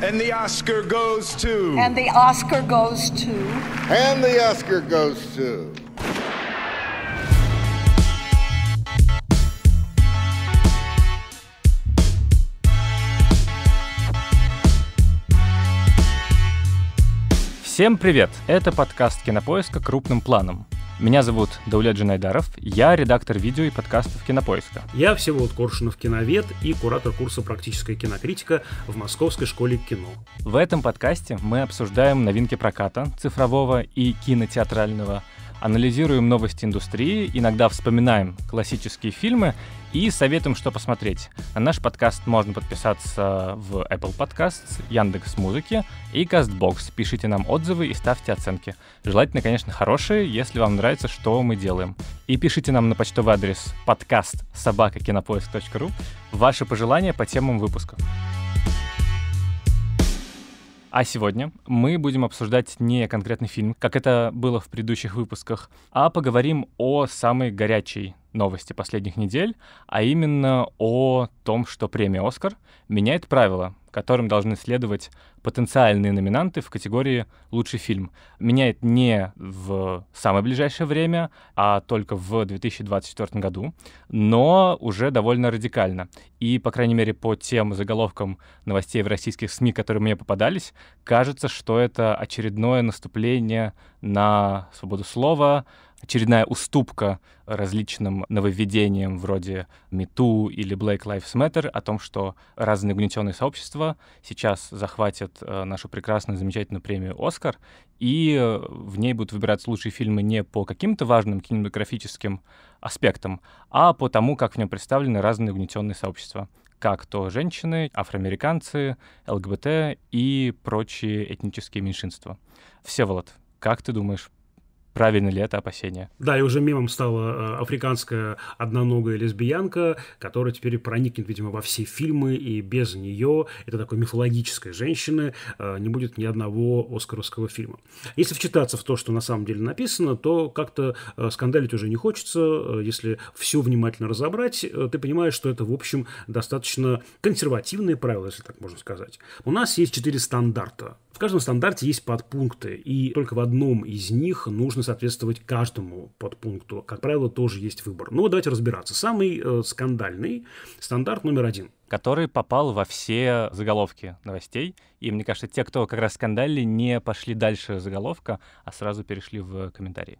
And the Oscar goes to. And the Oscar goes to. And the Oscar goes to. Всем привет! Это подкаст «Кинопоиска крупным планом». Меня зовут Даулет Джинайдаров, я редактор видео и подкастов «Кинопоиска». Я Всеволод Коршунов, киновед и куратор курса «Практическая кинокритика» в Московской школе кино. В этом подкасте мы обсуждаем новинки проката, цифрового и кинотеатрального, анализируем новости индустрии, иногда вспоминаем классические фильмы и советуем, что посмотреть. На наш подкаст можно подписаться в Apple Podcasts, Яндекс Музыки и CastBox. Пишите нам отзывы и ставьте оценки. Желательно, конечно, хорошие, если вам нравится, что мы делаем. И пишите нам на почтовый адрес подкаст собакакинопоиск.ру ваши пожелания по темам выпуска. А сегодня мы будем обсуждать не конкретный фильм, как это было в предыдущих выпусках, а поговорим о самой горячей новости последних недель, а именно о том, что премия «Оскар» меняет правила, которым должны следовать потенциальные номинанты в категории «Лучший фильм». Меняет не в самое ближайшее время, а только в 2024 году, но уже довольно радикально. И, по крайней мере, по тем заголовкам новостей в российских СМИ, которые мне попадались, кажется, что это очередное наступление на свободу слова, очередная уступка различным нововведениям вроде МИТУ или Black Lives Matter о том, что разные угнетенные сообщества сейчас захватят э, нашу прекрасную, замечательную премию «Оскар», и э, в ней будут выбираться лучшие фильмы не по каким-то важным кинематографическим аспектам, а по тому, как в нем представлены разные угнетенные сообщества как то женщины, афроамериканцы, ЛГБТ и прочие этнические меньшинства. Всеволод, как ты думаешь, правильно ли это опасение. Да, и уже мемом стала э, африканская одноногая лесбиянка, которая теперь проникнет, видимо, во все фильмы, и без нее, это такой мифологической женщины, э, не будет ни одного оскаровского фильма. Если вчитаться в то, что на самом деле написано, то как-то э, скандалить уже не хочется. Если все внимательно разобрать, ты понимаешь, что это, в общем, достаточно консервативные правила, если так можно сказать. У нас есть четыре стандарта в каждом стандарте есть подпункты, и только в одном из них нужно соответствовать каждому подпункту. Как правило, тоже есть выбор. Но давайте разбираться. Самый э, скандальный стандарт номер один который попал во все заголовки новостей. И мне кажется, те, кто как раз скандали, не пошли дальше заголовка, а сразу перешли в комментарии.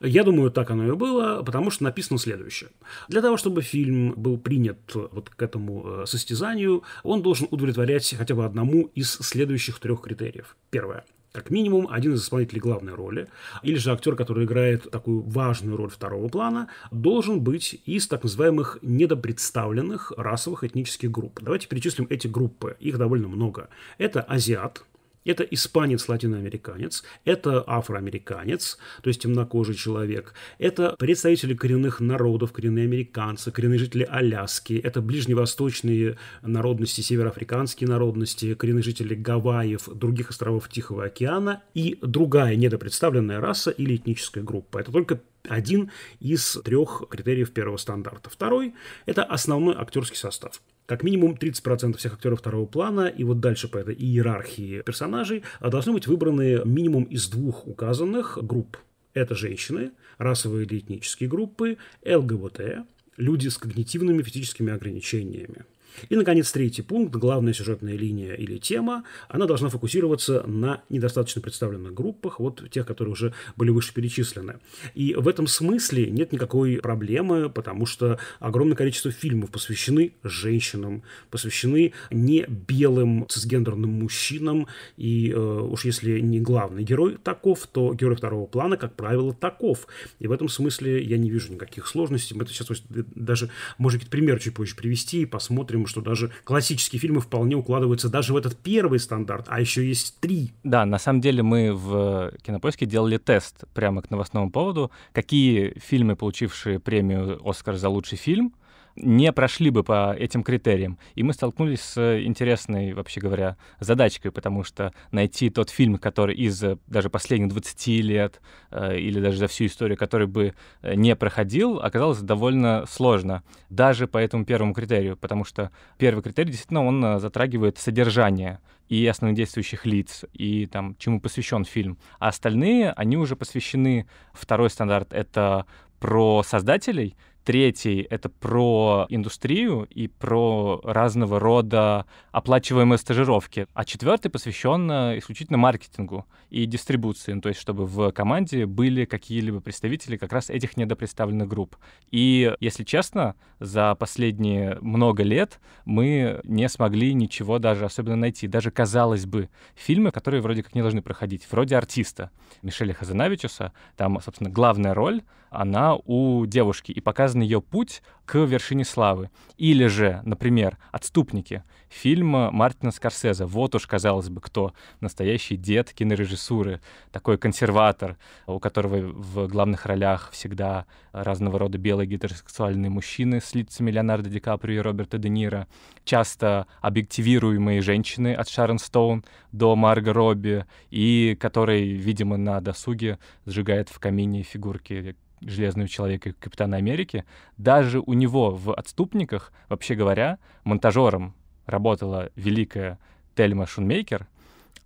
Я думаю, так оно и было, потому что написано следующее. Для того, чтобы фильм был принят вот к этому э, состязанию, он должен удовлетворять хотя бы одному из следующих трех критериев. Первое как минимум один из исполнителей главной роли, или же актер, который играет такую важную роль второго плана, должен быть из так называемых недопредставленных расовых этнических групп. Давайте перечислим эти группы, их довольно много. Это азиат, это испанец-латиноамериканец, это афроамериканец, то есть темнокожий человек, это представители коренных народов, коренные американцы, коренные жители Аляски, это ближневосточные народности, североафриканские народности, коренные жители Гавайев, других островов Тихого океана и другая недопредставленная раса или этническая группа. Это только один из трех критериев первого стандарта. Второй – это основной актерский состав. Как минимум 30% всех актеров второго плана и вот дальше по этой иерархии персонажей а должны быть выбраны минимум из двух указанных групп. Это женщины, расовые или этнические группы, ЛГБТ, люди с когнитивными физическими ограничениями. И, наконец, третий пункт. Главная сюжетная линия или тема, она должна фокусироваться на недостаточно представленных группах, вот тех, которые уже были выше перечислены. И в этом смысле нет никакой проблемы, потому что огромное количество фильмов посвящены женщинам, посвящены не белым цисгендерным мужчинам, и э, уж если не главный герой таков, то герой второго плана, как правило, таков. И в этом смысле я не вижу никаких сложностей. Мы это сейчас даже, может быть, пример чуть позже привести и посмотрим, фильмы, что даже классические фильмы вполне укладываются даже в этот первый стандарт, а еще есть три. Да, на самом деле мы в Кинопоиске делали тест прямо к новостному поводу, какие фильмы, получившие премию «Оскар» за лучший фильм — не прошли бы по этим критериям. И мы столкнулись с э, интересной, вообще говоря, задачкой, потому что найти тот фильм, который из э, даже последних 20 лет э, или даже за всю историю, который бы не проходил, оказалось довольно сложно. Даже по этому первому критерию, потому что первый критерий действительно он затрагивает содержание и основных действующих лиц, и там, чему посвящен фильм. А остальные, они уже посвящены. Второй стандарт — это про создателей — Третий — это про индустрию и про разного рода оплачиваемые стажировки. А четвертый посвящен исключительно маркетингу и дистрибуции, ну, то есть чтобы в команде были какие-либо представители как раз этих недопредставленных групп. И, если честно, за последние много лет мы не смогли ничего даже особенно найти. Даже, казалось бы, фильмы, которые вроде как не должны проходить, вроде артиста Мишеля Хазанавичуса, там, собственно, главная роль, она у девушки, и показана связан ее путь к вершине славы. Или же, например, «Отступники» фильма Мартина Скорсезе. Вот уж, казалось бы, кто настоящий дед кинорежиссуры, такой консерватор, у которого в главных ролях всегда разного рода белые гетеросексуальные мужчины с лицами Леонардо Ди Каприо и Роберта Де Ниро, часто объективируемые женщины от Шарон Стоун до Марго Робби, и который, видимо, на досуге сжигает в камине фигурки Железного Человека и Капитана Америки, даже у него в «Отступниках», вообще говоря, монтажером работала великая Тельма Шунмейкер,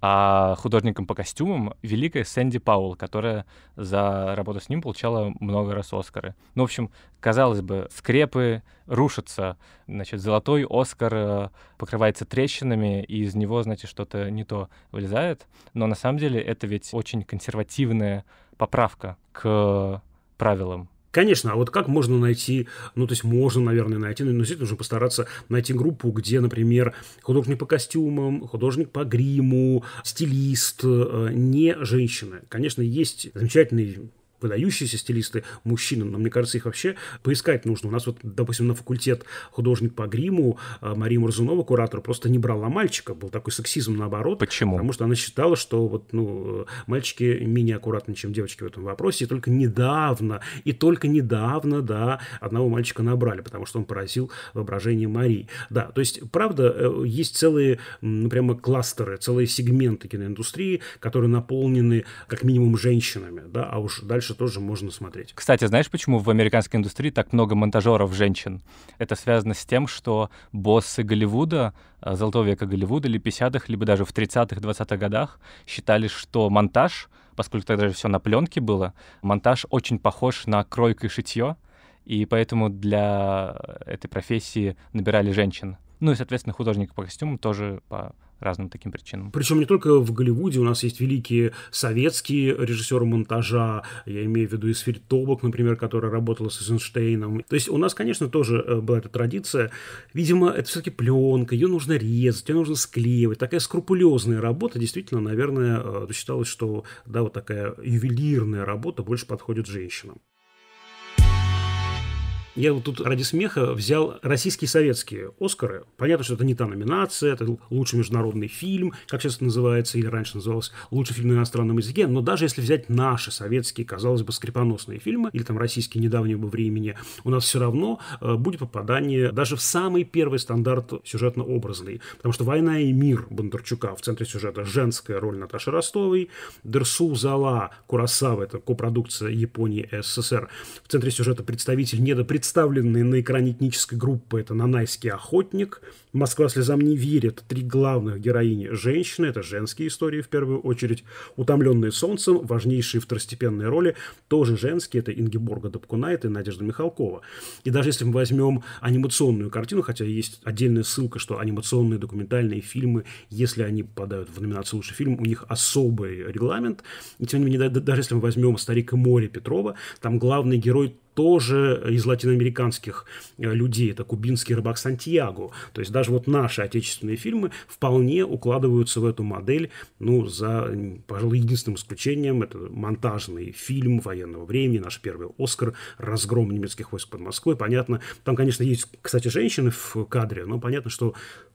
а художником по костюмам великая Сэнди Паул, которая за работу с ним получала много раз Оскары. Ну, в общем, казалось бы, скрепы рушатся, значит, золотой Оскар э, покрывается трещинами, и из него, значит, что-то не то вылезает. Но на самом деле это ведь очень консервативная поправка к правилам? Конечно, а вот как можно найти, ну, то есть можно, наверное, найти, но действительно нужно постараться найти группу, где, например, художник по костюмам, художник по гриму, стилист, э, не женщина. Конечно, есть замечательный выдающиеся стилисты, мужчины, но мне кажется, их вообще поискать нужно. У нас вот, допустим, на факультет художник по гриму а, Мария Мурзунова, куратор, просто не брала мальчика, был такой сексизм наоборот. Почему? Потому что она считала, что вот, ну, э, мальчики менее аккуратны, чем девочки в этом вопросе, и только недавно, и только недавно, да, одного мальчика набрали, потому что он поразил воображение Марии. Да, то есть, правда, э, есть целые, ну, прямо кластеры, целые сегменты киноиндустрии, которые наполнены как минимум женщинами, да, а уж дальше дальше тоже можно смотреть. Кстати, знаешь, почему в американской индустрии так много монтажеров женщин? Это связано с тем, что боссы Голливуда, э, золотого века Голливуда, или 50-х, либо даже в 30-х, 20-х годах считали, что монтаж, поскольку тогда же все на пленке было, монтаж очень похож на кройку и шитье, и поэтому для э, этой профессии набирали женщин. Ну и, соответственно, художник по костюмам тоже по разным таким причинам. Причем не только в Голливуде, у нас есть великие советские режиссеры монтажа, я имею в виду и Сфирь Тобок, например, которая работала с Эйзенштейном. То есть у нас, конечно, тоже э, была эта традиция. Видимо, это все-таки пленка, ее нужно резать, ее нужно склеивать. Такая скрупулезная работа, действительно, наверное, э, считалось, что да, вот такая ювелирная работа больше подходит женщинам. Я вот тут ради смеха взял российские советские Оскары. Понятно, что это не та номинация, это лучший международный фильм, как сейчас это называется, или раньше называлось лучший фильм на иностранном языке, но даже если взять наши советские, казалось бы, скрипоносные фильмы, или там российские недавнего времени, у нас все равно э, будет попадание даже в самый первый стандарт сюжетно-образный. Потому что «Война и мир» Бондарчука в центре сюжета женская роль Наташи Ростовой, «Дерсу Зала» Курасава, это копродукция Японии СССР, в центре сюжета представитель недопредставителя представленные на экране этнической группы – это «Нанайский охотник», «Москва слезам не верит», три главных героини – женщины, это женские истории в первую очередь, «Утомленные солнцем», важнейшие второстепенные роли, тоже женские, это Ингеборга Добкунайт и Надежда Михалкова. И даже если мы возьмем анимационную картину, хотя есть отдельная ссылка, что анимационные документальные фильмы, если они попадают в номинацию «Лучший фильм», у них особый регламент, и тем не менее, даже если мы возьмем «Старик и море» Петрова, там главный герой тоже из латиноамериканских э, людей, это кубинский рыбак Сантьяго. То есть даже вот наши отечественные фильмы вполне укладываются в эту модель, ну, за, пожалуй, единственным исключением, это монтажный фильм военного времени, наш первый «Оскар», «Разгром немецких войск под Москвой». Понятно, там, конечно, есть, кстати, женщины в кадре, но понятно, что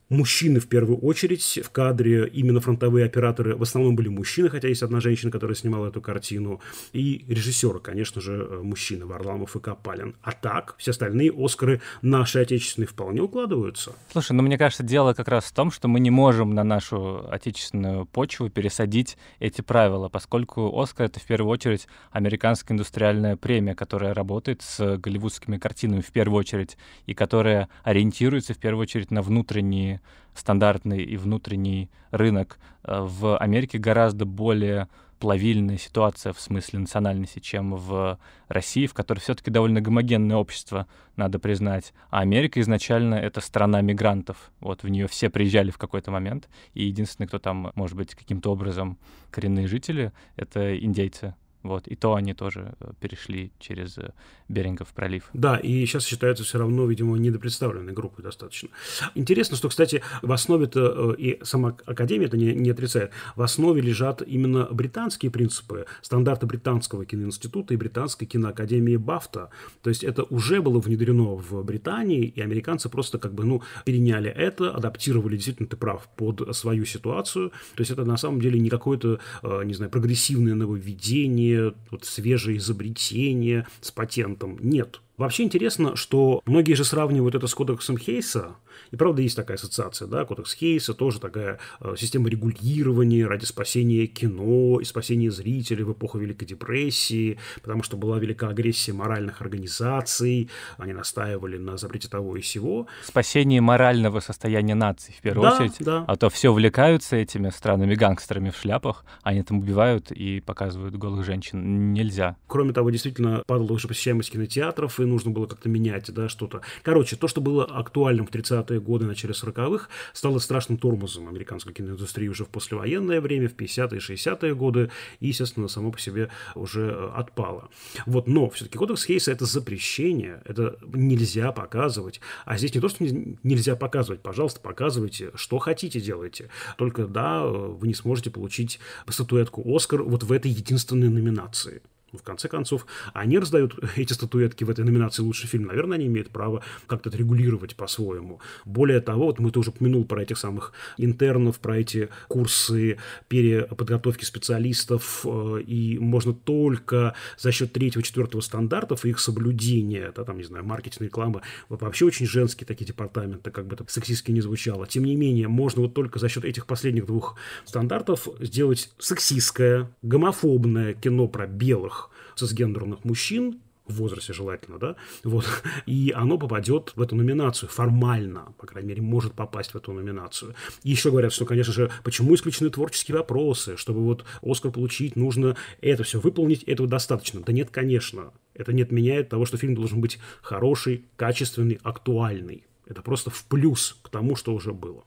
мужчины в первую очередь. В кадре именно фронтовые операторы в основном были мужчины, хотя есть одна женщина, которая снимала эту картину. И режиссеры, конечно же, э, мужчины, Варламов и Капалин. А так, все остальные Оскары наши отечественные вполне укладываются. Слушай, ну мне кажется, дело как раз в том, что мы не можем на нашу отечественную почву пересадить эти правила, поскольку Оскар — это в первую очередь американская индустриальная премия, которая работает с голливудскими картинами в первую очередь, и которая ориентируется в первую очередь на внутренние стандартный и внутренний рынок. Э, в Америке гораздо более плавильная ситуация в смысле национальности, чем в России, в которой все-таки довольно гомогенное общество, надо признать. А Америка изначально это страна мигрантов. Вот в нее все приезжали в какой-то момент, и единственный, кто там, может быть, каким-то образом коренные жители, это индейцы. Вот, и то они тоже э, перешли через э, Берингов пролив. Да, и сейчас считаются все равно, видимо, недопредставленной группой достаточно. Интересно, что, кстати, в основе-то, э, и сама Академия это не, не отрицает, в основе лежат именно британские принципы, стандарты британского киноинститута и британской киноакадемии Бафта. То есть это уже было внедрено в Британии, и американцы просто как бы, ну, переняли это, адаптировали, действительно, ты прав, под свою ситуацию. То есть это на самом деле не какое-то, не знаю, прогрессивное нововведение, вот, свежее изобретение с патентом. Нет. Вообще интересно, что многие же сравнивают это с кодексом Хейса, и правда есть такая ассоциация, да, кодекс Хейса, тоже такая э, система регулирования ради спасения кино и спасения зрителей в эпоху Великой Депрессии, потому что была велика агрессия моральных организаций, они настаивали на запрете того и сего. Спасение морального состояния нации, в первую да, очередь. Да. А то все увлекаются этими странными гангстерами в шляпах, они там убивают и показывают голых женщин. Нельзя. Кроме того, действительно падала уже посещаемость кинотеатров, и нужно было как-то менять, да, что-то. Короче, то, что было актуальным в 30 30-е годы, начале 40-х, стало страшным тормозом американской киноиндустрии уже в послевоенное время, в 50-е, 60-е годы, и, естественно, само по себе уже э, отпало. Вот, но все-таки кодекс Хейса – это запрещение, это нельзя показывать. А здесь не то, что нельзя показывать, пожалуйста, показывайте, что хотите делайте. Только, да, э, вы не сможете получить статуэтку «Оскар» вот в этой единственной номинации в конце концов, они раздают эти статуэтки в этой номинации «Лучший фильм». Наверное, они имеют право как-то это регулировать по-своему. Более того, вот мы тоже упомянули про этих самых интернов, про эти курсы переподготовки специалистов, э, и можно только за счет третьего, четвертого стандартов и их соблюдения, да, там, не знаю, маркетинг, реклама, вообще очень женские такие департаменты, как бы это сексистски не звучало. Тем не менее, можно вот только за счет этих последних двух стандартов сделать сексистское, гомофобное кино про белых, цисгендерных мужчин, в возрасте желательно, да, вот, и оно попадет в эту номинацию, формально, по крайней мере, может попасть в эту номинацию. И еще говорят, что, конечно же, почему исключены творческие вопросы, чтобы вот Оскар получить, нужно это все выполнить, этого достаточно. Да нет, конечно, это не отменяет того, что фильм должен быть хороший, качественный, актуальный. Это просто в плюс к тому, что уже было.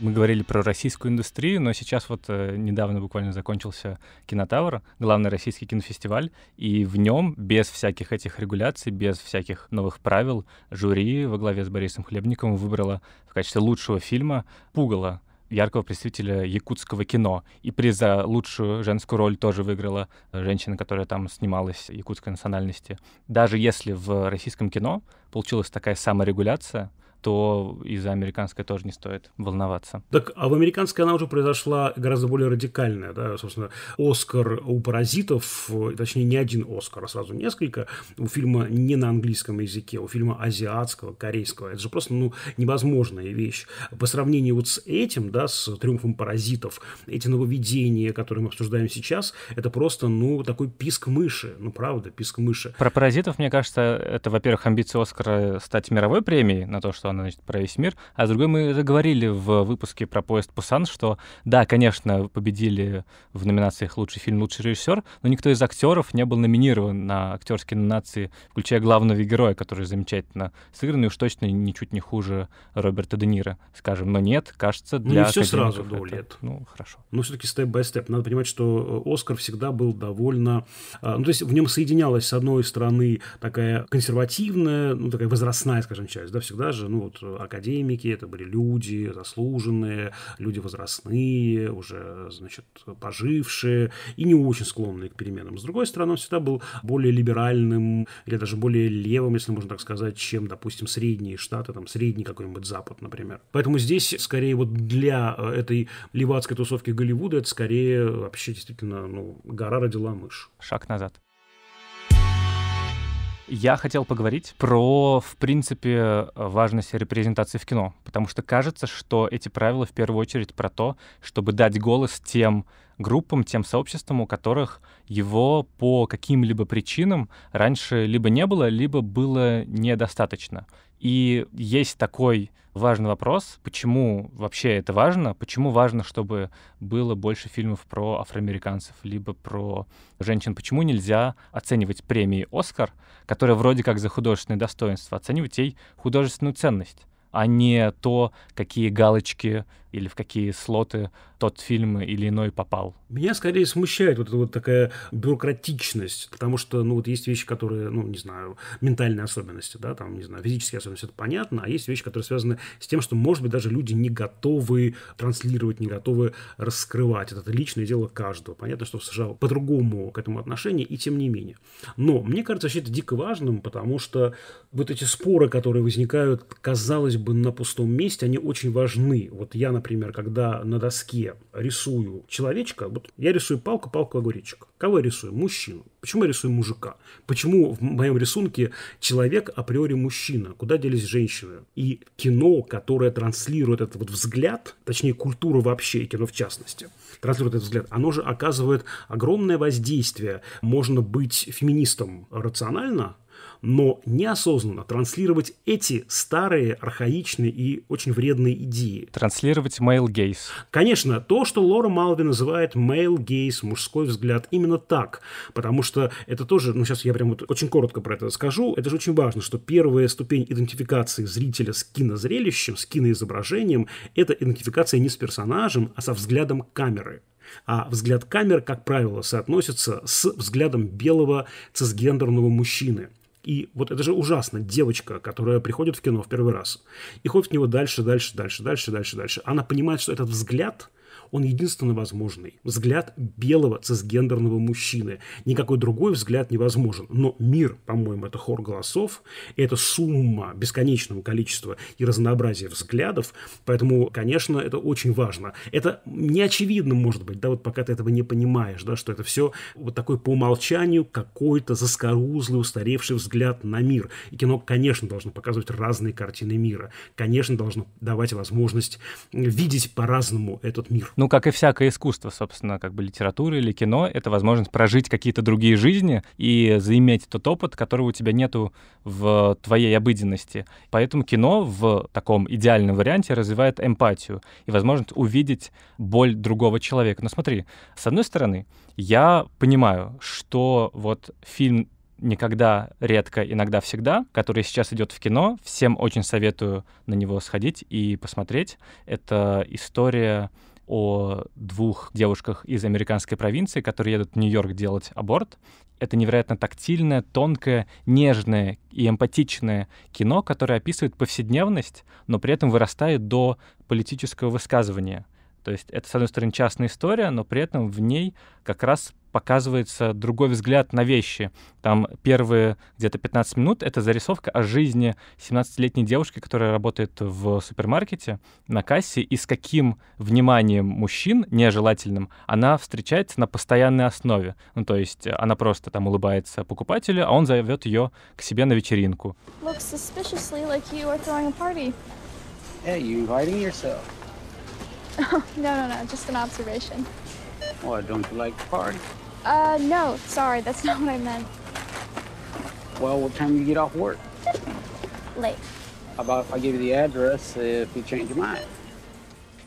Мы говорили про российскую индустрию, но сейчас вот э, недавно буквально закончился Кинотавр, главный российский кинофестиваль, и в нем без всяких этих регуляций, без всяких новых правил, жюри во главе с Борисом Хлебниковым выбрало в качестве лучшего фильма «Пугало» яркого представителя якутского кино. И приз за лучшую женскую роль тоже выиграла женщина, которая там снималась якутской национальности. Даже если в российском кино получилась такая саморегуляция, то из-за американской тоже не стоит волноваться. Так, а в американской она уже произошла гораздо более радикальная, да, собственно, Оскар у «Паразитов», э, точнее, не один Оскар, а сразу несколько, у фильма не на английском языке, у фильма азиатского, корейского, это же просто, ну, невозможная вещь. По сравнению вот с этим, да, с «Триумфом паразитов», эти нововведения, которые мы обсуждаем сейчас, это просто, ну, такой писк мыши, ну, правда, писк мыши. Про «Паразитов», мне кажется, это, во-первых, амбиции Оскара стать мировой премией на то, что она, значит, про весь мир. А с другой мы заговорили в выпуске про поезд Пусан, что да, конечно, победили в номинациях лучший фильм, лучший режиссер, но никто из актеров не был номинирован на актерские номинации, включая главного героя, который замечательно сыгран и уж точно ничуть не хуже Роберта Де Ниро, скажем. Но нет, кажется, для... Ну, не все сразу, до лет. Ну, хорошо. Но все-таки степ-бай-степ. Надо понимать, что э, Оскар всегда был довольно... Э, ну, то есть в нем соединялась, с одной стороны, такая консервативная, ну, такая возрастная, скажем, часть, да, всегда же, ну, вот э, академики, это были люди заслуженные, люди возрастные, уже, значит, пожившие и не очень склонные к переменам. С другой стороны, он всегда был более либеральным или даже более левым, если можно так сказать, чем, допустим, средние штаты, там, средний какой-нибудь Запад, например. Поэтому здесь, скорее, вот для э, этой левацкой тусовки Голливуда, это скорее вообще действительно, ну, гора родила мышь. Шаг назад. Я хотел поговорить про, в принципе, важность репрезентации в кино, потому что кажется, что эти правила в первую очередь про то, чтобы дать голос тем группам, тем сообществам, у которых его по каким-либо причинам раньше либо не было, либо было недостаточно. И есть такой важный вопрос, почему вообще это важно, почему важно, чтобы было больше фильмов про афроамериканцев, либо про женщин, почему нельзя оценивать премии «Оскар», которая вроде как за художественное достоинство, оценивать ей художественную ценность а не то, какие галочки или в какие слоты тот фильм или иной попал? Меня скорее смущает вот эта вот такая бюрократичность, потому что, ну, вот есть вещи, которые, ну, не знаю, ментальные особенности, да, там, не знаю, физические особенности, это понятно, а есть вещи, которые связаны с тем, что, может быть, даже люди не готовы транслировать, не готовы раскрывать. Это личное дело каждого. Понятно, что в США по-другому к этому отношение, и тем не менее. Но мне кажется, вообще это дико важным, потому что вот эти споры, которые возникают, казалось бы, на пустом месте, они очень важны. Вот я, например, когда на доске рисую человечка, вот я рисую палку, палку огуречек. Кого я рисую? Мужчину. Почему я рисую мужика? Почему в моем рисунке человек априори мужчина? Куда делись женщины? И кино, которое транслирует этот вот взгляд, точнее культура вообще и кино в частности, транслирует этот взгляд, оно же оказывает огромное воздействие. Можно быть феминистом рационально, но неосознанно транслировать эти старые, архаичные и очень вредные идеи. Транслировать male gaze. Конечно, то, что Лора Малви называет male gaze, мужской взгляд, именно так, потому что это тоже, ну сейчас я прям вот очень коротко про это скажу, это же очень важно, что первая ступень идентификации зрителя с кинозрелищем, с киноизображением, это идентификация не с персонажем, а со взглядом камеры. А взгляд камеры, как правило, соотносится с взглядом белого цисгендерного мужчины – и вот это же ужасно. Девочка, которая приходит в кино в первый раз и ходит в него дальше, дальше, дальше, дальше, дальше, дальше. Она понимает, что этот взгляд – он единственно возможный. Взгляд белого цисгендерного мужчины. Никакой другой взгляд невозможен. Но мир, по-моему, это хор голосов, это сумма бесконечного количества и разнообразия взглядов, поэтому, конечно, это очень важно. Это неочевидно, может быть, да, вот пока ты этого не понимаешь, да, что это все вот такой по умолчанию какой-то заскорузлый, устаревший взгляд на мир. И кино, конечно, должно показывать разные картины мира, конечно, должно давать возможность видеть по-разному этот мир. Ну, как и всякое искусство, собственно, как бы литература или кино, это возможность прожить какие-то другие жизни и заиметь тот опыт, которого у тебя нету в твоей обыденности. Поэтому кино в таком идеальном варианте развивает эмпатию и возможность увидеть боль другого человека. Но смотри, с одной стороны, я понимаю, что вот фильм никогда, редко, иногда, всегда, который сейчас идет в кино. Всем очень советую на него сходить и посмотреть. Это история о двух девушках из американской провинции, которые едут в Нью-Йорк делать аборт. Это невероятно тактильное, тонкое, нежное и эмпатичное кино, которое описывает повседневность, но при этом вырастает до политического высказывания. То есть это, с одной стороны, частная история, но при этом в ней как раз показывается другой взгляд на вещи. Там первые где-то 15 минут — это зарисовка о жизни 17-летней девушки, которая работает в супермаркете на кассе, и с каким вниманием мужчин, нежелательным, она встречается на постоянной основе. Ну, то есть э, она просто там улыбается покупателю, а он зовет ее к себе на вечеринку. Looks suspiciously like you are throwing a party. Hey, you yourself? no, no, no, just an observation. Why, don't you like the party? Uh, no, sorry, that's not what I meant. Well, what time do you get off work? Late. How about if I give you the address if you change your mind?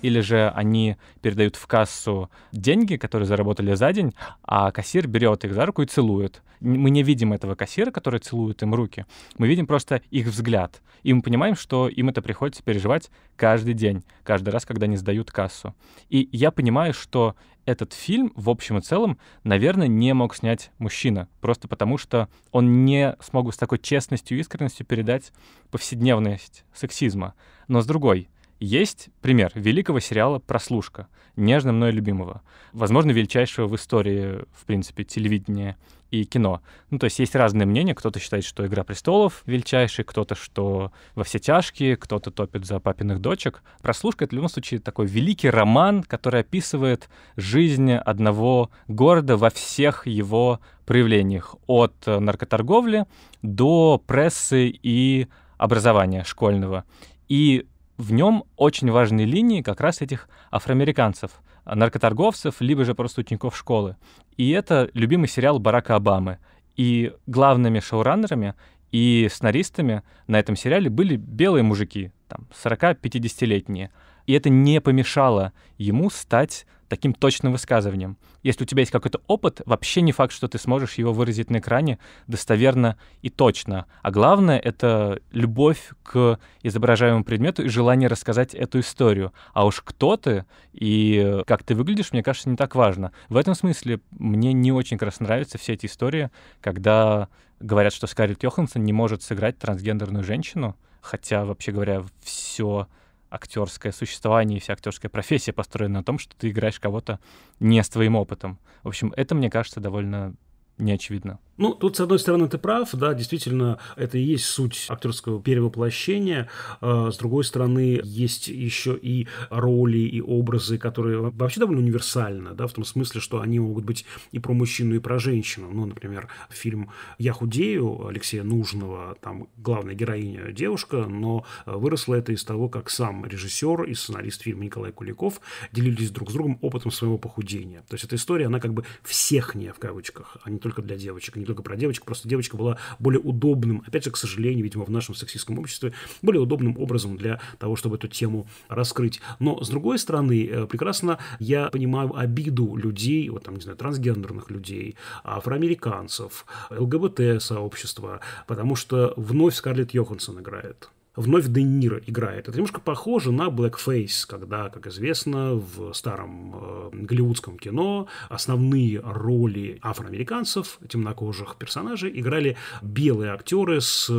или же они передают в кассу деньги, которые заработали за день, а кассир берет их за руку и целует. Мы не видим этого кассира, который целует им руки. Мы видим просто их взгляд. И мы понимаем, что им это приходится переживать каждый день, каждый раз, когда они сдают кассу. И я понимаю, что этот фильм в общем и целом, наверное, не мог снять мужчина, просто потому что он не смог бы с такой честностью и искренностью передать повседневность сексизма. Но с другой, есть пример великого сериала «Прослушка», нежно мной любимого, возможно, величайшего в истории, в принципе, телевидения и кино. Ну, то есть есть разные мнения. Кто-то считает, что «Игра престолов» величайший, кто-то, что «Во все тяжкие», кто-то топит за папиных дочек. «Прослушка» — это, в любом случае, такой великий роман, который описывает жизнь одного города во всех его проявлениях. От э, наркоторговли до прессы и образования школьного. И в нем очень важные линии как раз этих афроамериканцев, наркоторговцев, либо же просто учеников школы. И это любимый сериал Барака Обамы. И главными шоураннерами и сценаристами на этом сериале были белые мужики, там, 40-50-летние. И это не помешало ему стать таким точным высказыванием. Если у тебя есть какой-то опыт, вообще не факт, что ты сможешь его выразить на экране достоверно и точно. А главное — это любовь к изображаемому предмету и желание рассказать эту историю. А уж кто ты и как ты выглядишь, мне кажется, не так важно. В этом смысле мне не очень как раз нравятся все эти истории, когда говорят, что Скарлетт Йоханссон не может сыграть трансгендерную женщину, хотя, вообще говоря, все актерское существование и вся актерская профессия построена на том, что ты играешь кого-то не с твоим опытом. В общем, это, мне кажется, довольно неочевидно. Ну, тут, с одной стороны, ты прав, да, действительно, это и есть суть актерского перевоплощения. А, с другой стороны, есть еще и роли, и образы, которые вообще довольно универсальны, да, в том смысле, что они могут быть и про мужчину, и про женщину. Ну, например, фильм «Я худею» Алексея Нужного, там главная героиня девушка, но выросло это из того, как сам режиссер и сценарист фильма Николай Куликов делились друг с другом опытом своего похудения. То есть эта история, она как бы всех не в кавычках, а не только для девочек, не только про девочек, просто девочка была более удобным, опять же, к сожалению, видимо, в нашем сексистском обществе, более удобным образом для того, чтобы эту тему раскрыть. Но, с другой стороны, э, прекрасно я понимаю обиду людей, вот там, не знаю, трансгендерных людей, афроамериканцев, ЛГБТ-сообщества, потому что вновь Скарлетт Йоханссон играет вновь Де Ниро играет. Это немножко похоже на Blackface, когда, как известно, в старом э, голливудском кино основные роли афроамериканцев, темнокожих персонажей, играли белые актеры с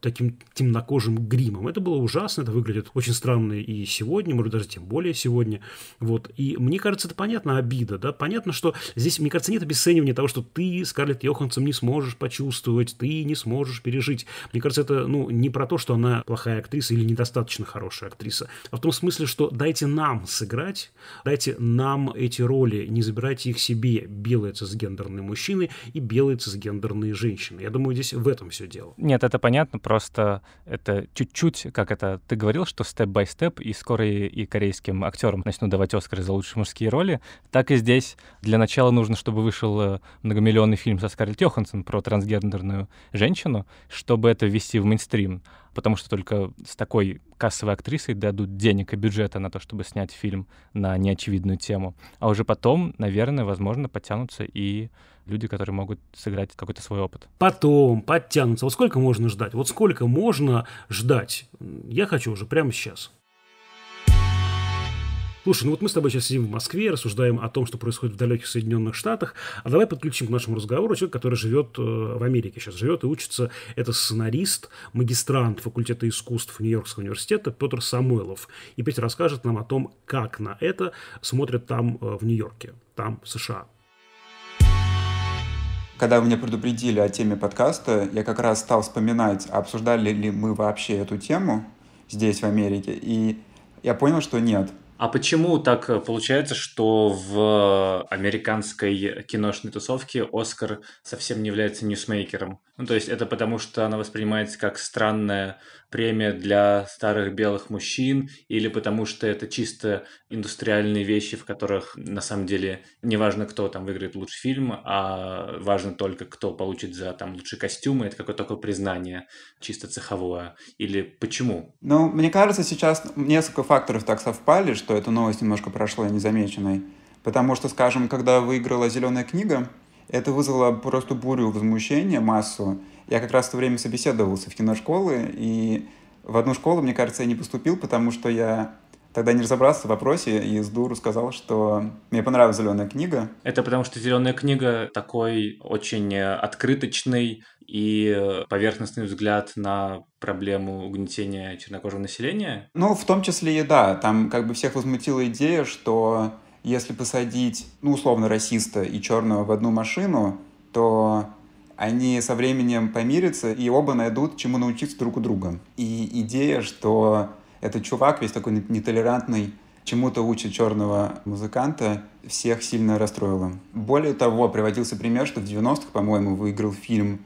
таким темнокожим гримом. Это было ужасно, это выглядит очень странно и сегодня, может, даже тем более сегодня. Вот. И мне кажется, это понятно обида, да, понятно, что здесь, мне кажется, нет обесценивания того, что ты, Скарлетт Йоханссон, не сможешь почувствовать, ты не сможешь пережить. Мне кажется, это, ну, не про то, что она плохая актриса или недостаточно хорошая актриса, а в том смысле, что дайте нам сыграть, дайте нам эти роли, не забирайте их себе, белые цисгендерные мужчины и белые цисгендерные женщины. Я думаю, здесь в этом все дело. Нет, это понятно, просто это чуть-чуть, как это ты говорил, что степ-бай-степ, и скоро и, и корейским актерам начнут давать Оскары за лучшие мужские роли, так и здесь для начала нужно, чтобы вышел э, многомиллионный фильм со Скарлетт Йоханссон про трансгендерную женщину, чтобы это ввести в мейнстрим потому что только с такой кассовой актрисой дадут денег и бюджета на то, чтобы снять фильм на неочевидную тему. А уже потом, наверное, возможно, подтянутся и люди, которые могут сыграть какой-то свой опыт. Потом подтянутся. Вот сколько можно ждать? Вот сколько можно ждать? Я хочу уже прямо сейчас. Слушай, ну вот мы с тобой сейчас сидим в Москве, рассуждаем о том, что происходит в далеких Соединенных Штатах, а давай подключим к нашему разговору человека, который живет э, в Америке, сейчас живет и учится. Это сценарист, магистрант факультета искусств Нью-Йоркского университета Петр Самойлов. И Петр расскажет нам о том, как на это смотрят там э, в Нью-Йорке, там в США. Когда вы меня предупредили о теме подкаста, я как раз стал вспоминать, обсуждали ли мы вообще эту тему здесь, в Америке, и я понял, что нет – а почему так э, получается, что в э, американской киношной тусовке Оскар совсем не является ньюсмейкером? Ну, то есть это потому, что она воспринимается как странная премия для старых белых мужчин, или потому что это чисто индустриальные вещи, в которых на самом деле не важно, кто там выиграет лучший фильм, а важно только, кто получит за там лучшие костюмы, это какое-то такое признание чисто цеховое, или почему? Ну, мне кажется, сейчас несколько факторов так совпали, что эта новость немножко прошла незамеченной. Потому что, скажем, когда выиграла «Зеленая книга», это вызвало просто бурю возмущения, массу. Я как раз в то время собеседовался в киношколы, и в одну школу, мне кажется, я не поступил, потому что я тогда не разобрался в вопросе и с дуру сказал, что мне понравилась зеленая книга. Это потому что зеленая книга такой очень э, открыточный и поверхностный взгляд на проблему угнетения чернокожего населения? Ну, в том числе и да. Там как бы всех возмутила идея, что если посадить, ну, условно, расиста и черного в одну машину, то они со временем помирятся, и оба найдут, чему научиться друг у друга. И идея, что этот чувак весь такой нетолерантный, чему-то учит черного музыканта, всех сильно расстроила. Более того, приводился пример, что в 90-х, по-моему, выиграл фильм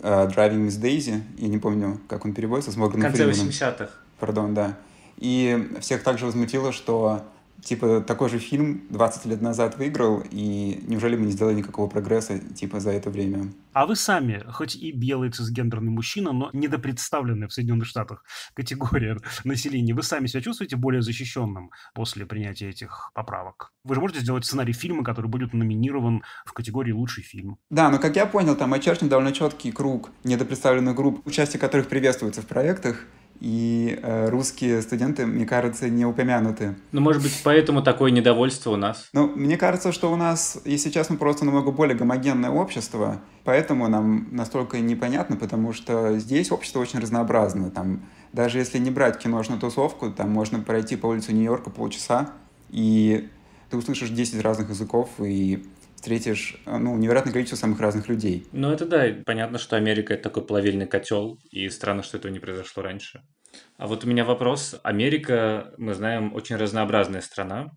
э, «Driving Miss Daisy», я не помню, как он переводится, с Морганом В конце 80-х. Пардон, да. И всех также возмутило, что Типа, такой же фильм 20 лет назад выиграл, и неужели мы не сделали никакого прогресса, типа, за это время? А вы сами, хоть и белый цисгендерный мужчина, но недопредставленная в Соединенных Штатах категория населения, вы сами себя чувствуете более защищенным после принятия этих поправок? Вы же можете сделать сценарий фильма, который будет номинирован в категории «Лучший фильм». Да, но, как я понял, там очерчен довольно четкий круг недопредставленных групп, участие которых приветствуется в проектах, и э, русские студенты, мне кажется, не упомянуты. Ну, может быть, поэтому такое недовольство у нас? Ну, мне кажется, что у нас, если честно, просто намного более гомогенное общество, поэтому нам настолько непонятно, потому что здесь общество очень разнообразное. Там, даже если не брать киношную тусовку, там можно пройти по улице Нью-Йорка полчаса, и ты услышишь 10 разных языков, и встретишь э, ну, невероятное количество самых разных людей. Ну это да, понятно, что Америка это такой плавильный котел, и странно, что этого не произошло раньше. А вот у меня вопрос. Америка, мы знаем, очень разнообразная страна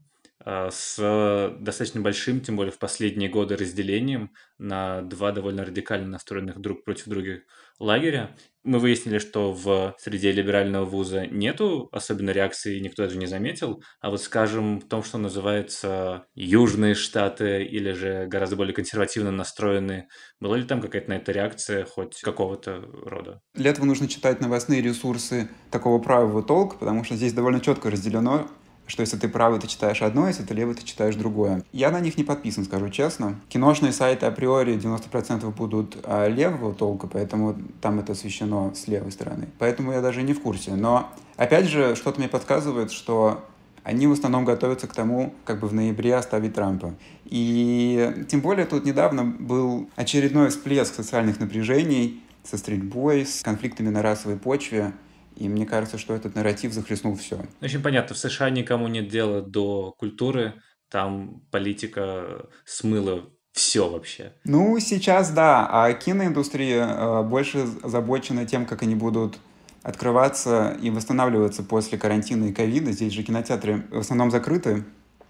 э, с достаточно большим, тем более в последние годы, разделением на два довольно радикально настроенных друг против друга лагеря. Мы выяснили, что в среде либерального вуза нету особенно реакции, никто даже не заметил. А вот, скажем, в том, что называется южные штаты или же гораздо более консервативно настроены, была ли там какая-то на это реакция хоть какого-то рода? Для этого нужно читать новостные ресурсы такого правого толка, потому что здесь довольно четко разделено, что если ты правый, ты читаешь одно, если ты левый, ты читаешь другое. Я на них не подписан, скажу честно. Киношные сайты априори 90% будут а, левого толка, поэтому там это освещено с левой стороны. Поэтому я даже не в курсе. Но, опять же, что-то мне подсказывает, что они в основном готовятся к тому, как бы в ноябре оставить Трампа. И тем более тут недавно был очередной всплеск социальных напряжений со стрельбой, с конфликтами на расовой почве. И мне кажется, что этот нарратив захлестнул все. Очень понятно, в США никому нет дела до культуры, там политика смыла все вообще. Ну, сейчас да, а киноиндустрия э, больше озабочена тем, как они будут открываться и восстанавливаться после карантина и ковида. Здесь же кинотеатры в основном закрыты,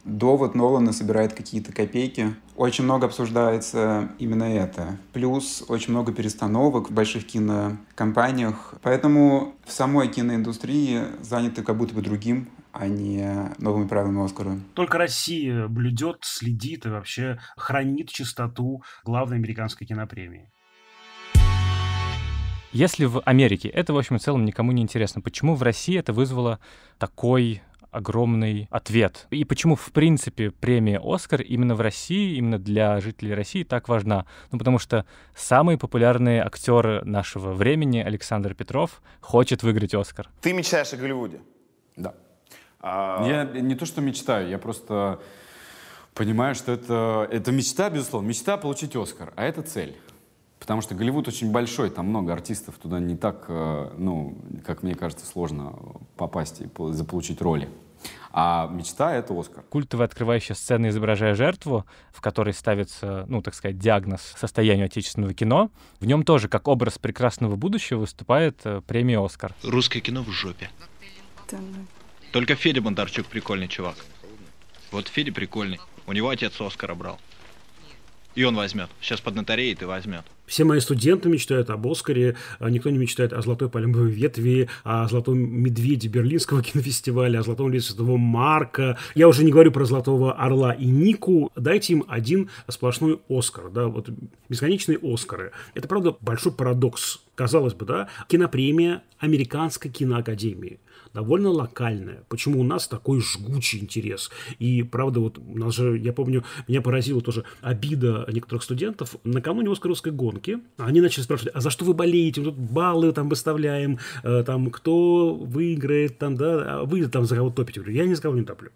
довод Нолана собирает какие-то копейки. Очень много обсуждается именно это. Плюс очень много перестановок в больших кинокомпаниях. Поэтому в самой киноиндустрии заняты как будто бы другим а не новыми правилами Оскара. Только Россия блюдет, следит и вообще хранит чистоту главной американской кинопремии. Если в Америке это, в общем и целом, никому не интересно, почему в России это вызвало такой огромный ответ. И почему, в принципе, премия «Оскар» именно в России, именно для жителей России так важна? Ну, потому что самый популярный актер нашего времени, Александр Петров, хочет выиграть «Оскар». Ты мечтаешь о Голливуде? Да. А... Я не то, что мечтаю, я просто понимаю, что это, это мечта, безусловно. Мечта — получить «Оскар», а это цель. Потому что Голливуд очень большой, там много артистов, туда не так, э, ну, как мне кажется, сложно попасть и заполучить роли. А мечта — это Оскар. Культовая открывающая сцена, изображая жертву, в которой ставится, ну, так сказать, диагноз состоянию отечественного кино, в нем тоже, как образ прекрасного будущего, выступает э, премия «Оскар». Русское кино в жопе. Только Федя Бондарчук прикольный чувак. Вот Федя прикольный. У него отец Оскара брал. И он возьмет. Сейчас поднатореет и возьмет. Все мои студенты мечтают об «Оскаре», а, никто не мечтает о «Золотой пальмовой ветви», о «Золотом медведе» Берлинского кинофестиваля, о «Золотом лесе Марка». Я уже не говорю про «Золотого орла» и «Нику». Дайте им один сплошной «Оскар», да, вот бесконечные «Оскары». Это, правда, большой парадокс, казалось бы, да, кинопремия Американской киноакадемии довольно локальная. Почему у нас такой жгучий интерес? И правда, вот у нас же, я помню, меня поразила тоже обида некоторых студентов накануне Оскаровской гонки рынке, они начали спрашивать, а за что вы болеете, мы тут баллы там выставляем, э, там кто выиграет, там, да, а вы там за кого топите? Я говорю, я ни за кого не топлю.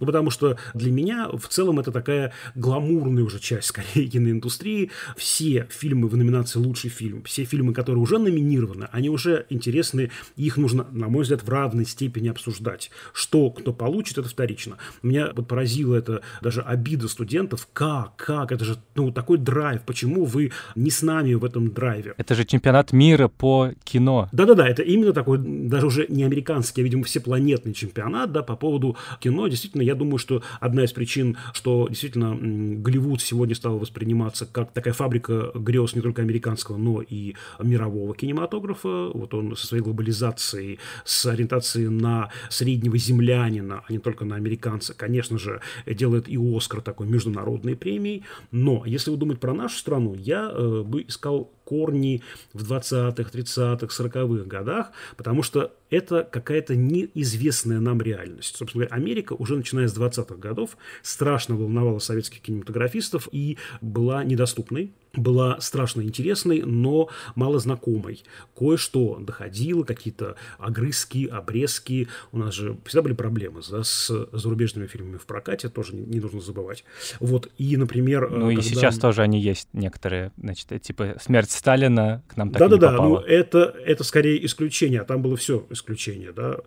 Ну, потому что для меня в целом это такая гламурная уже часть, скорее, киноиндустрии. Все фильмы в номинации «Лучший фильм», все фильмы, которые уже номинированы, они уже интересны, их нужно, на мой взгляд, в равной степени обсуждать. Что кто получит, это вторично. Меня вот поразила это даже обида студентов. Как? Как? Это же ну, такой драйв. Почему вы не с нами в этом драйве. Это же чемпионат мира по кино. Да-да-да, это именно такой, даже уже не американский, а, видимо, всепланетный чемпионат, да, по поводу кино. Действительно, я думаю, что одна из причин, что действительно Голливуд сегодня стал восприниматься как такая фабрика грез не только американского, но и мирового кинематографа. Вот он со своей глобализацией, с ориентацией на среднего землянина, а не только на американца, конечно же, делает и Оскар такой международной премией. Но если вы думаете про нашу страну, я э, It's called. корни в 20-х, 30-х, 40-х годах, потому что это какая-то неизвестная нам реальность. Собственно говоря, Америка уже начиная с 20-х годов страшно волновала советских кинематографистов и была недоступной была страшно интересной, но мало знакомой. Кое-что доходило, какие-то огрызки, обрезки. У нас же всегда были проблемы да, с зарубежными фильмами в прокате, тоже не, не нужно забывать. Вот, и, например... Э, ну когда... и сейчас тоже они есть некоторые, значит, э, типа «Смерть Сталина к нам так да, и да, не да, попало. Да-да-да, ну это, это скорее исключение, а там было все исключение, да.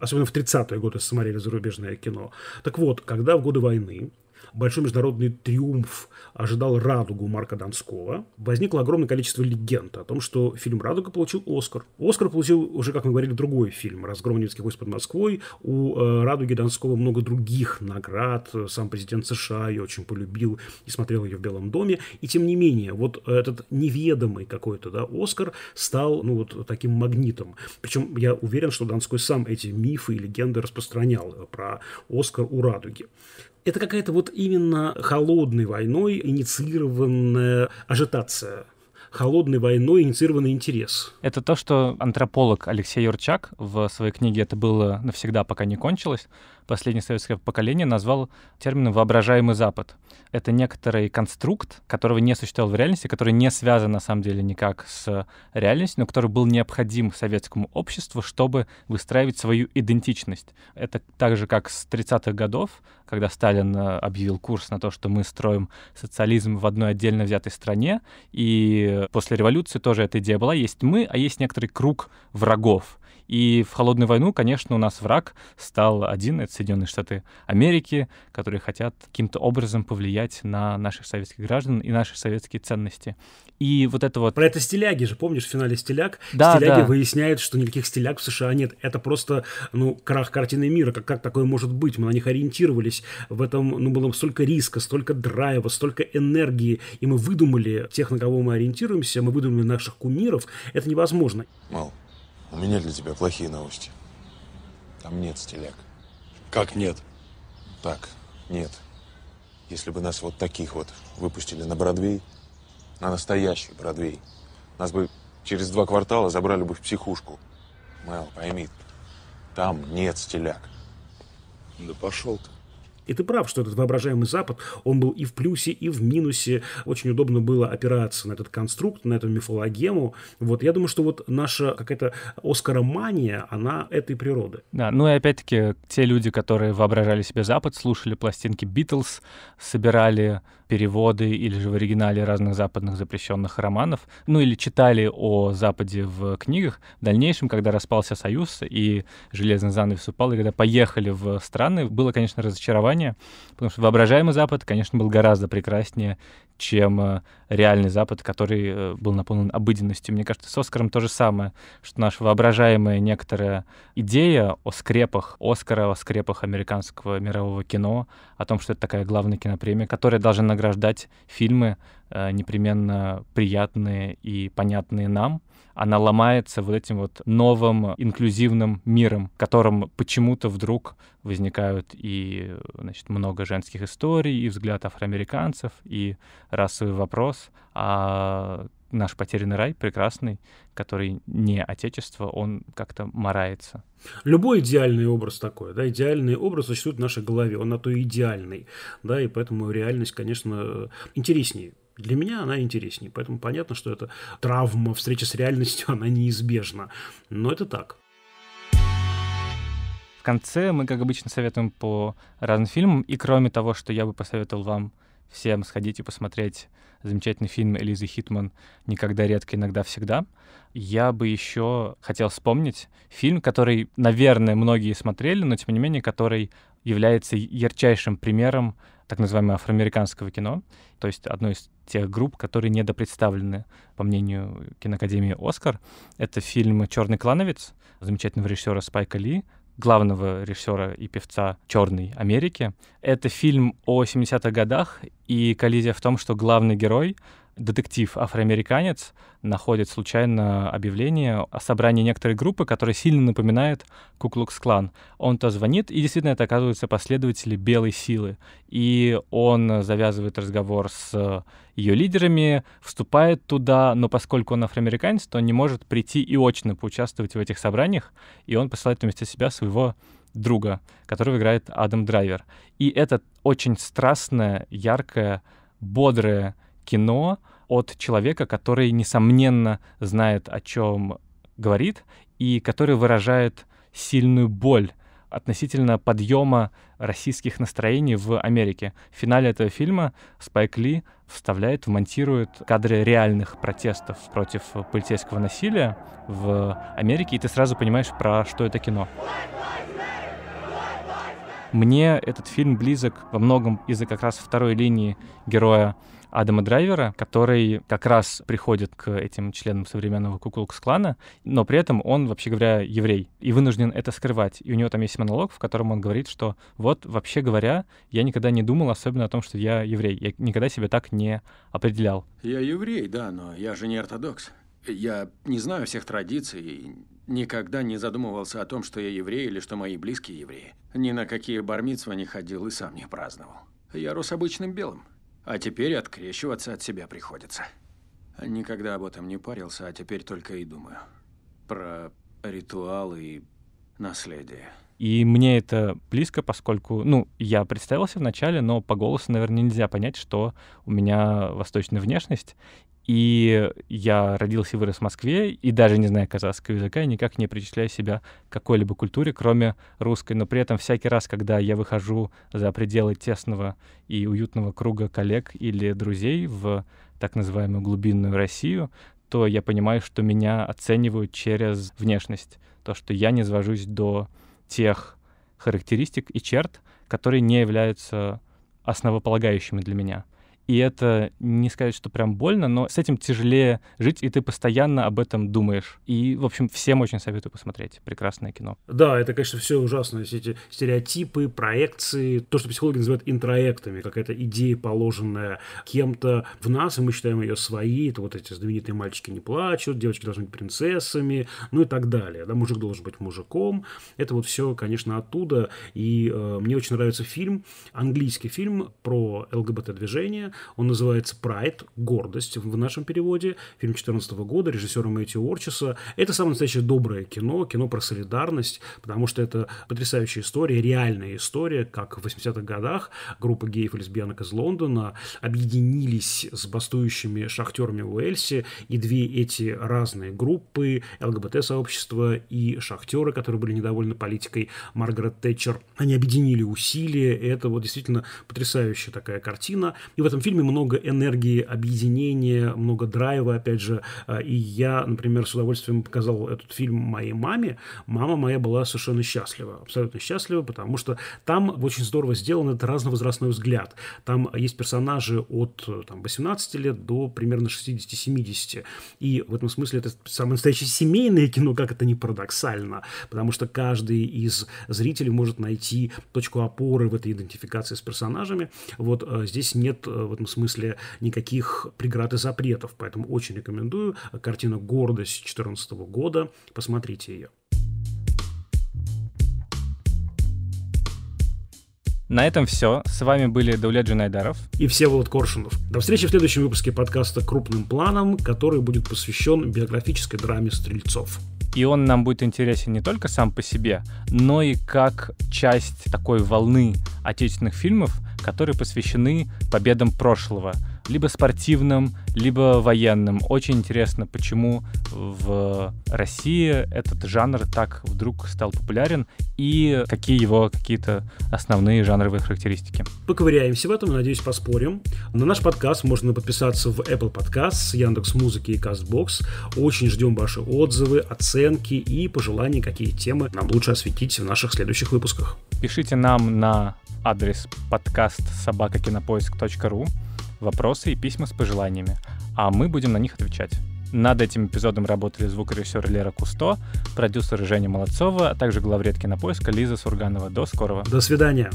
Особенно в 30-е годы смотрели зарубежное кино. Так вот, когда в годы войны большой международный триумф ожидал «Радугу» Марка Донского, возникло огромное количество легенд о том, что фильм «Радуга» получил «Оскар». «Оскар» получил уже, как мы говорили, другой фильм «Разгром немецких войск под Москвой». У э, «Радуги» Донского много других наград. Сам президент США ее очень полюбил и смотрел ее в Белом доме. И тем не менее, вот этот неведомый какой-то да, «Оскар» стал ну, вот таким магнитом. Причем я уверен, что Донской сам эти мифы и легенды распространял э, про «Оскар» у «Радуги». Это какая-то вот именно холодной войной инициированная ажитация холодной войной инициированный интерес. Это то, что антрополог Алексей Юрчак в своей книге «Это было навсегда, пока не кончилось», последнее советское поколение назвал термином «воображаемый Запад». Это некоторый конструкт, которого не существовал в реальности, который не связан на самом деле никак с реальностью, но который был необходим советскому обществу, чтобы выстраивать свою идентичность. Это так же, как с 30-х годов, когда Сталин э, объявил курс на то, что мы строим социализм в одной отдельно взятой стране, и Э, после революции тоже эта идея была, есть мы, а есть некоторый круг врагов. И в холодную войну, конечно, у нас враг стал один, это Соединенные Штаты Америки, которые хотят каким-то образом повлиять на наших советских граждан и наши советские ценности. И вот это вот... Про это стиляги же, помнишь, в финале стиляг? Да, стиляги да. выясняют, что никаких стиляг в США нет. Это просто, ну, крах картины мира. Как, как такое может быть? Мы на них ориентировались. В этом, ну, было столько риска, столько драйва, столько энергии. И мы выдумали тех, на кого мы ориентируемся, мы выдумали наших кумиров. Это невозможно. Мол, well у меня для тебя плохие новости. Там нет стиляк. Как нет? Так, нет. Если бы нас вот таких вот выпустили на Бродвей, на настоящий Бродвей, нас бы через два квартала забрали бы в психушку. Мэл, пойми, там нет стиляк. Да пошел ты. И ты прав, что этот воображаемый Запад, он был и в плюсе, и в минусе. Очень удобно было опираться на этот конструкт, на эту мифологему. Вот я думаю, что вот наша какая-то Оскаромания, она этой природы. Да, ну и опять-таки те люди, которые воображали себе Запад, слушали пластинки Битлз, собирали переводы или же в оригинале разных западных запрещенных романов, ну или читали о Западе в книгах. В дальнейшем, когда распался Союз и железный занавес упал, и когда поехали в страны, было, конечно, разочарование образования, потому что воображаемый Запад, конечно, был гораздо прекраснее, чем э, реальный Запад, который э, был наполнен обыденностью. Мне кажется, с Оскаром то же самое, что наша воображаемая некоторая идея о скрепах Оскара, о скрепах американского мирового кино, о том, что это такая главная кинопремия, которая должна награждать фильмы э, непременно приятные и понятные нам, она ломается вот этим вот новым инклюзивным миром, в котором почему-то вдруг возникают и значит, много женских историй, и взгляд афроамериканцев, и расовый вопрос, а наш потерянный рай прекрасный, который не отечество, он как-то морается. Любой идеальный образ такой, да, идеальный образ существует в нашей голове, он на то и идеальный, да, и поэтому реальность, конечно, интереснее, для меня она интереснее, поэтому понятно, что эта травма встречи с реальностью, она неизбежна. Но это так. В конце мы, как обычно, советуем по разным фильмам. И кроме того, что я бы посоветовал вам всем сходить и посмотреть замечательный фильм Элизы Хитман «Никогда, редко, иногда, всегда». Я бы еще хотел вспомнить фильм, который, наверное, многие смотрели, но тем не менее, который является ярчайшим примером так называемого афроамериканского кино, то есть одной из тех групп, которые недопредставлены, по мнению киноакадемии «Оскар». Это фильм «Черный клановец» замечательного режиссера Спайка Ли, главного режиссера и певца Черной Америки. Это фильм о 70-х годах, и коллизия в том, что главный герой детектив афроамериканец находит случайно объявление о собрании некоторой группы, которая сильно напоминает Куклукс-клан. Он-то звонит, и действительно это оказываются последователи белой силы. И он завязывает разговор с ее лидерами, вступает туда, но поскольку он афроамериканец, то он не может прийти и очно поучаствовать в этих собраниях, и он посылает вместо себя своего друга, которого играет Адам Драйвер. И это очень страстная, яркая, бодрая кино от человека, который, несомненно, знает, о чем говорит, и который выражает сильную боль относительно подъема российских настроений в Америке. В финале этого фильма Спайк Ли вставляет, вмонтирует кадры реальных протестов против полицейского насилия в Америке, и ты сразу понимаешь, про что это кино. Мне этот фильм близок во многом из-за как раз второй линии героя Адама Драйвера, который как раз приходит к этим членам современного Кукулкс-клана, но при этом он, вообще говоря, еврей и вынужден это скрывать. И у него там есть монолог, в котором он говорит, что вот, вообще говоря, я никогда не думал особенно о том, что я еврей. Я никогда себя так не определял. Я еврей, да, но я же не ортодокс. Я не знаю всех традиций и никогда не задумывался о том, что я еврей или что мои близкие евреи. Ни на какие бармитства не ходил и сам не праздновал. Я рос обычным белым. А теперь открещиваться от себя приходится. Никогда об этом не парился, а теперь только и думаю. Про ритуалы и наследие. И мне это близко, поскольку, ну, я представился вначале, но по голосу, наверное, нельзя понять, что у меня восточная внешность. И я родился и вырос в Москве, и даже не зная казахского языка, я никак не причисляю себя какой-либо культуре, кроме русской. Но при этом всякий раз, когда я выхожу за пределы тесного и уютного круга коллег или друзей в так называемую глубинную Россию, то я понимаю, что меня оценивают через внешность. То, что я не свожусь до тех характеристик и черт, которые не являются основополагающими для меня — и это не сказать, что прям больно, но с этим тяжелее жить, и ты постоянно об этом думаешь. И, в общем, всем очень советую посмотреть. Прекрасное кино. Да, это, конечно, все ужасно. Все эти стереотипы, проекции, то, что психологи называют интроектами, какая-то идея, положенная кем-то в нас, и мы считаем ее своей. Это вот эти знаменитые мальчики не плачут, девочки должны быть принцессами, ну и так далее. Да, мужик должен быть мужиком. Это вот все, конечно, оттуда. И э, мне очень нравится фильм, английский фильм про ЛГБТ-движение, он называется «Прайд. Гордость» в нашем переводе. Фильм 2014 года, режиссера Мэтью Орчеса. Это самое настоящее доброе кино, кино про солидарность, потому что это потрясающая история, реальная история, как в 80-х годах группа геев и лесбиянок из Лондона объединились с бастующими шахтерами в Уэльсе, и две эти разные группы, ЛГБТ-сообщество и шахтеры, которые были недовольны политикой Маргарет Тэтчер, они объединили усилия, и это вот действительно потрясающая такая картина. И в этом фильме много энергии, объединения, много драйва, опять же. А, и я, например, с удовольствием показал этот фильм моей маме. Мама моя была совершенно счастлива, абсолютно счастлива, потому что там очень здорово сделан этот разновозрастной взгляд. Там есть персонажи от там, 18 лет до примерно 60-70. И в этом смысле это самое настоящее семейное кино, как это не парадоксально, потому что каждый из зрителей может найти точку опоры в этой идентификации с персонажами. Вот э, здесь нет э, в этом смысле никаких преград и запретов, поэтому очень рекомендую. картину «Гордость» 2014 года, посмотрите ее. На этом все. С вами были Даулет Джинайдаров и Всеволод Коршунов. До встречи в следующем выпуске подкаста «Крупным планом», который будет посвящен биографической драме «Стрельцов». И он нам будет интересен не только сам по себе, но и как часть такой волны отечественных фильмов – которые посвящены победам прошлого, либо спортивным, либо военным. Очень интересно, почему в России этот жанр так вдруг стал популярен и какие его какие-то основные жанровые характеристики. Поковыряемся в этом, надеюсь, поспорим. На наш подкаст можно подписаться в Apple Podcasts, Яндекс Музыки и Castbox. Очень ждем ваши отзывы, оценки и пожелания, какие темы нам лучше осветить в наших следующих выпусках. Пишите нам на Адрес подкаст собакакинопоиск.ру. Вопросы и письма с пожеланиями. А мы будем на них отвечать. Над этим эпизодом работали звукорежиссер Лера Кусто, продюсер Женя Молодцова, а также главред кинопоиска Лиза Сурганова. До скорого. До свидания.